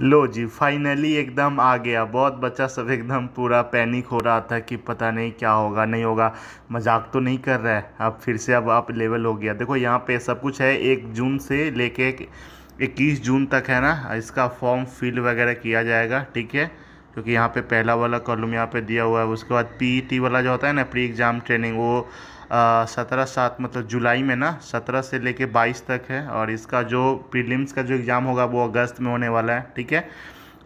लो जी finally एकदम आ गया बहुत बच्चा सब एकदम पूरा पैनिक हो रहा था कि पता नहीं क्या होगा नहीं होगा मजाक तो नहीं कर रहा है अब फिर से अब आप लेवल हो गया देखो यहाँ पे सब कुछ है एक जून से लेके इक्कीस जून तक है ना इसका फॉर्म फिल वगैरह किया जाएगा ठीक है क्योंकि यहाँ पे पहला वाला कॉलम यहाँ पे दिया हुआ है उसके बाद पीईटी e वाला जो होता है ना प्री एग्ज़ाम ट्रेनिंग वो सत्रह सात मतलब जुलाई में ना सत्रह से लेके बाईस तक है और इसका जो प्रीलिम्स का जो एग्ज़ाम होगा वो अगस्त में होने वाला है ठीक है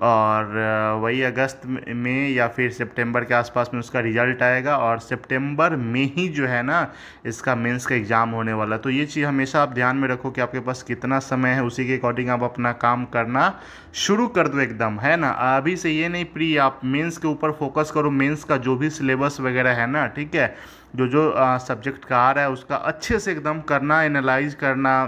और वही अगस्त में या फिर सितंबर के आसपास में उसका रिज़ल्ट आएगा और सितंबर में ही जो है ना इसका मेंस का एग्ज़ाम होने वाला तो ये चीज़ हमेशा आप ध्यान में रखो कि आपके पास कितना समय है उसी के अकॉर्डिंग आप अपना काम करना शुरू कर दो एकदम है ना अभी से ये नहीं प्री आप मेंस के ऊपर फोकस करो मेंस का जो भी सिलेबस वगैरह है ना ठीक है जो जो सब्जेक्ट का आ रहा है उसका अच्छे से एकदम करना एनालाइज करना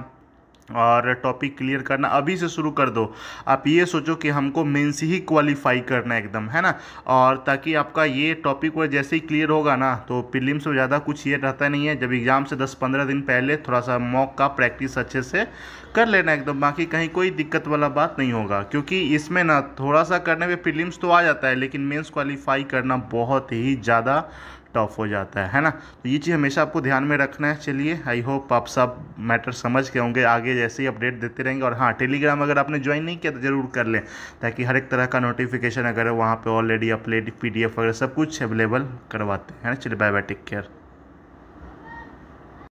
और टॉपिक क्लियर करना अभी से शुरू कर दो आप ये सोचो कि हमको मेंस ही क्वालिफाई करना है एकदम है ना और ताकि आपका ये टॉपिक वो जैसे ही क्लियर होगा ना तो प्रीलिम्स में ज़्यादा कुछ ये रहता नहीं है जब एग्ज़ाम से 10-15 दिन पहले थोड़ा सा मॉक का प्रैक्टिस अच्छे से कर लेना एकदम बाकी कहीं कोई दिक्कत वाला बात नहीं होगा क्योंकि इसमें ना थोड़ा सा करने में प्रिलिम्स तो आ जाता है लेकिन मेन्स क्वालिफाई करना बहुत ही ज़्यादा टफ हो जाता है है ना तो ये चीज़ हमेशा आपको ध्यान में रखना है चलिए आई होप आप सब मैटर समझ के होंगे आगे जैसे ही अपडेट देते रहेंगे और हाँ टेलीग्राम अगर आपने ज्वाइन नहीं किया तो ज़रूर कर लें ताकि हर एक तरह का नोटिफिकेशन अगर वहाँ पर ऑलरेडी अपलेट पी वगैरह सब कुछ अवेलेबल करवाते हैं ना चलिए बाय बाय टेक केयर